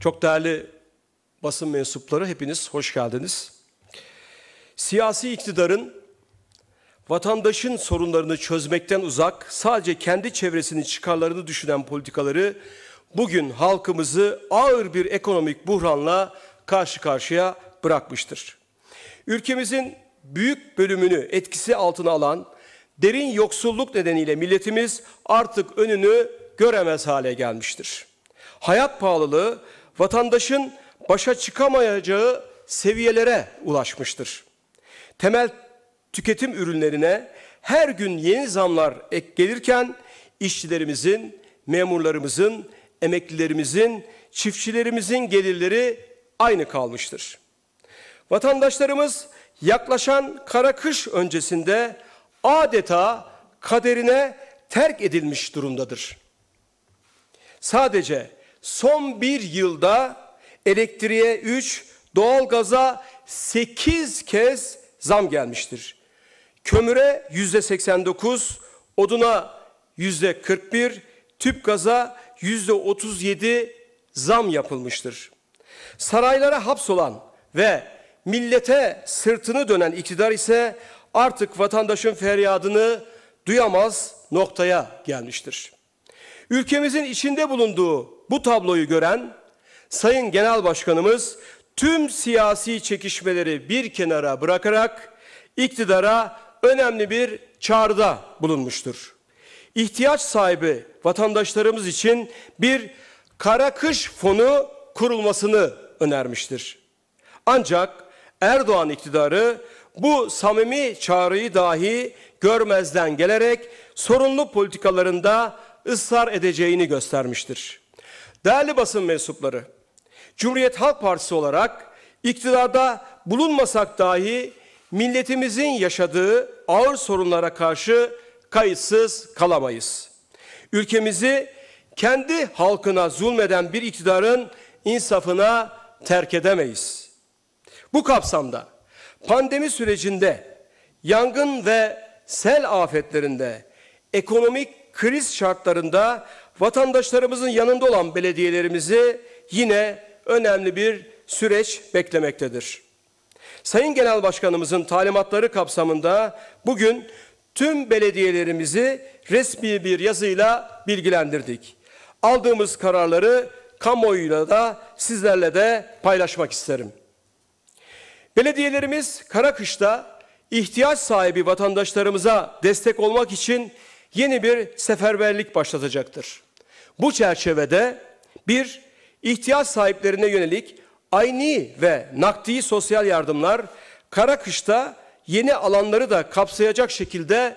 Çok değerli basın mensupları hepiniz hoş geldiniz. Siyasi iktidarın vatandaşın sorunlarını çözmekten uzak, sadece kendi çevresinin çıkarlarını düşünen politikaları bugün halkımızı ağır bir ekonomik buhranla karşı karşıya bırakmıştır. Ülkemizin büyük bölümünü etkisi altına alan derin yoksulluk nedeniyle milletimiz artık önünü göremez hale gelmiştir. Hayat pahalılığı vatandaşın başa çıkamayacağı seviyelere ulaşmıştır. Temel tüketim ürünlerine her gün yeni zamlar ek gelirken işçilerimizin, memurlarımızın, emeklilerimizin, çiftçilerimizin gelirleri aynı kalmıştır. Vatandaşlarımız yaklaşan kara kış öncesinde adeta kaderine terk edilmiş durumdadır. Sadece son bir yılda elektriğe 3, doğalgaza 8 kez zam gelmiştir. Kömüre yüzde 89, oduna yüzde 41, tüp gaza yüzde 37 zam yapılmıştır. Saraylara hapsolan ve millete sırtını dönen iktidar ise artık vatandaşın feryadını duyamaz noktaya gelmiştir. Ülkemizin içinde bulunduğu bu tabloyu gören Sayın Genel Başkanımız tüm siyasi çekişmeleri bir kenara bırakarak iktidara önemli bir çağrıda bulunmuştur. İhtiyaç sahibi vatandaşlarımız için bir kara kış fonu kurulmasını önermiştir. Ancak Erdoğan iktidarı bu samimi çağrıyı dahi görmezden gelerek sorunlu politikalarında ısrar edeceğini göstermiştir. Değerli basın mensupları, Cumhuriyet Halk Partisi olarak iktidarda bulunmasak dahi milletimizin yaşadığı ağır sorunlara karşı kayıtsız kalamayız. Ülkemizi kendi halkına zulmeden bir iktidarın insafına terk edemeyiz. Bu kapsamda pandemi sürecinde yangın ve sel afetlerinde ekonomik kriz şartlarında vatandaşlarımızın yanında olan belediyelerimizi yine önemli bir süreç beklemektedir. Sayın Genel Başkanımızın talimatları kapsamında bugün tüm belediyelerimizi resmi bir yazıyla bilgilendirdik. Aldığımız kararları kamuoyuyla da sizlerle de paylaşmak isterim. Belediyelerimiz Karakış'ta ihtiyaç sahibi vatandaşlarımıza destek olmak için yeni bir seferberlik başlatacaktır. Bu çerçevede bir, ihtiyaç sahiplerine yönelik ayni ve nakdi sosyal yardımlar kara kışta yeni alanları da kapsayacak şekilde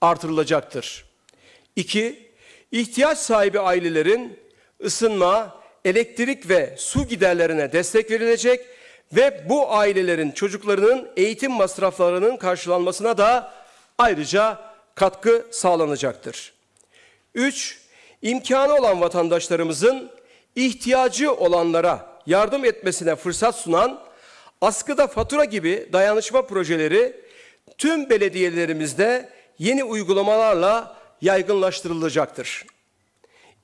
artırılacaktır. İki, ihtiyaç sahibi ailelerin ısınma, elektrik ve su giderlerine destek verilecek ve bu ailelerin çocuklarının eğitim masraflarının karşılanmasına da ayrıca katkı sağlanacaktır. 3 imkanı olan vatandaşlarımızın ihtiyacı olanlara yardım etmesine fırsat sunan askıda fatura gibi dayanışma projeleri tüm belediyelerimizde yeni uygulamalarla yaygınlaştırılacaktır.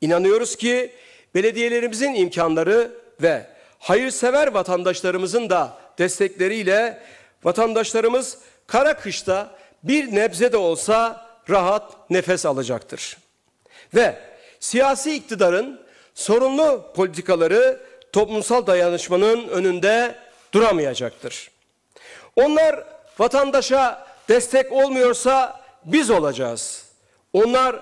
İnanıyoruz ki belediyelerimizin imkanları ve hayırsever vatandaşlarımızın da destekleriyle vatandaşlarımız kara kışta bir nebze de olsa rahat nefes alacaktır. Ve siyasi iktidarın sorunlu politikaları toplumsal dayanışmanın önünde duramayacaktır. Onlar vatandaşa destek olmuyorsa biz olacağız. Onlar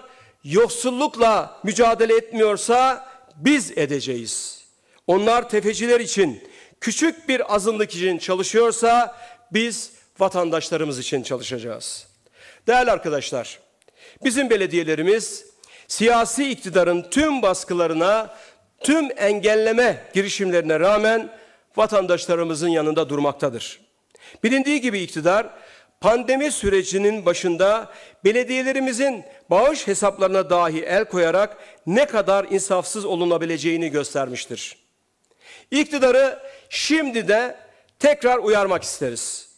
yoksullukla mücadele etmiyorsa biz edeceğiz. Onlar tefeciler için, küçük bir azınlık için çalışıyorsa biz vatandaşlarımız için çalışacağız. Değerli arkadaşlar, bizim belediyelerimiz Siyasi iktidarın tüm baskılarına, tüm engelleme girişimlerine rağmen vatandaşlarımızın yanında durmaktadır. Bilindiği gibi iktidar pandemi sürecinin başında belediyelerimizin bağış hesaplarına dahi el koyarak ne kadar insafsız olunabileceğini göstermiştir. İktidarı şimdi de tekrar uyarmak isteriz.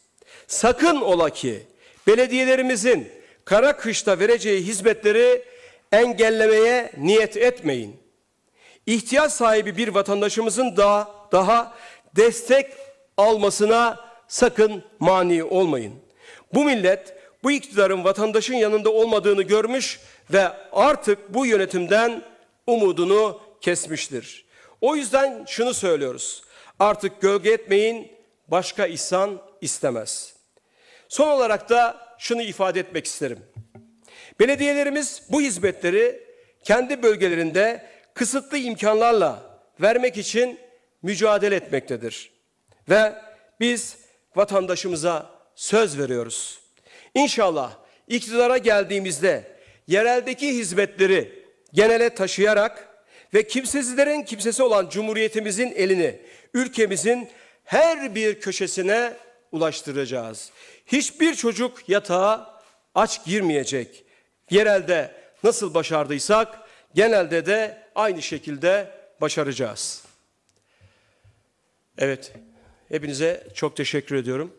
Sakın ola ki belediyelerimizin kara kışta vereceği hizmetleri engellemeye niyet etmeyin. İhtiyaç sahibi bir vatandaşımızın daha, daha destek almasına sakın mani olmayın. Bu millet bu iktidarın vatandaşın yanında olmadığını görmüş ve artık bu yönetimden umudunu kesmiştir. O yüzden şunu söylüyoruz. Artık gölge etmeyin, başka insan istemez. Son olarak da şunu ifade etmek isterim. Belediyelerimiz bu hizmetleri kendi bölgelerinde kısıtlı imkanlarla vermek için mücadele etmektedir. Ve biz vatandaşımıza söz veriyoruz. İnşallah iktidara geldiğimizde yereldeki hizmetleri genele taşıyarak ve kimsesizlerin kimsesi olan Cumhuriyetimizin elini ülkemizin her bir köşesine ulaştıracağız. Hiçbir çocuk yatağa aç girmeyecek. Yerelde nasıl başardıysak genelde de aynı şekilde başaracağız. Evet, hepinize çok teşekkür ediyorum.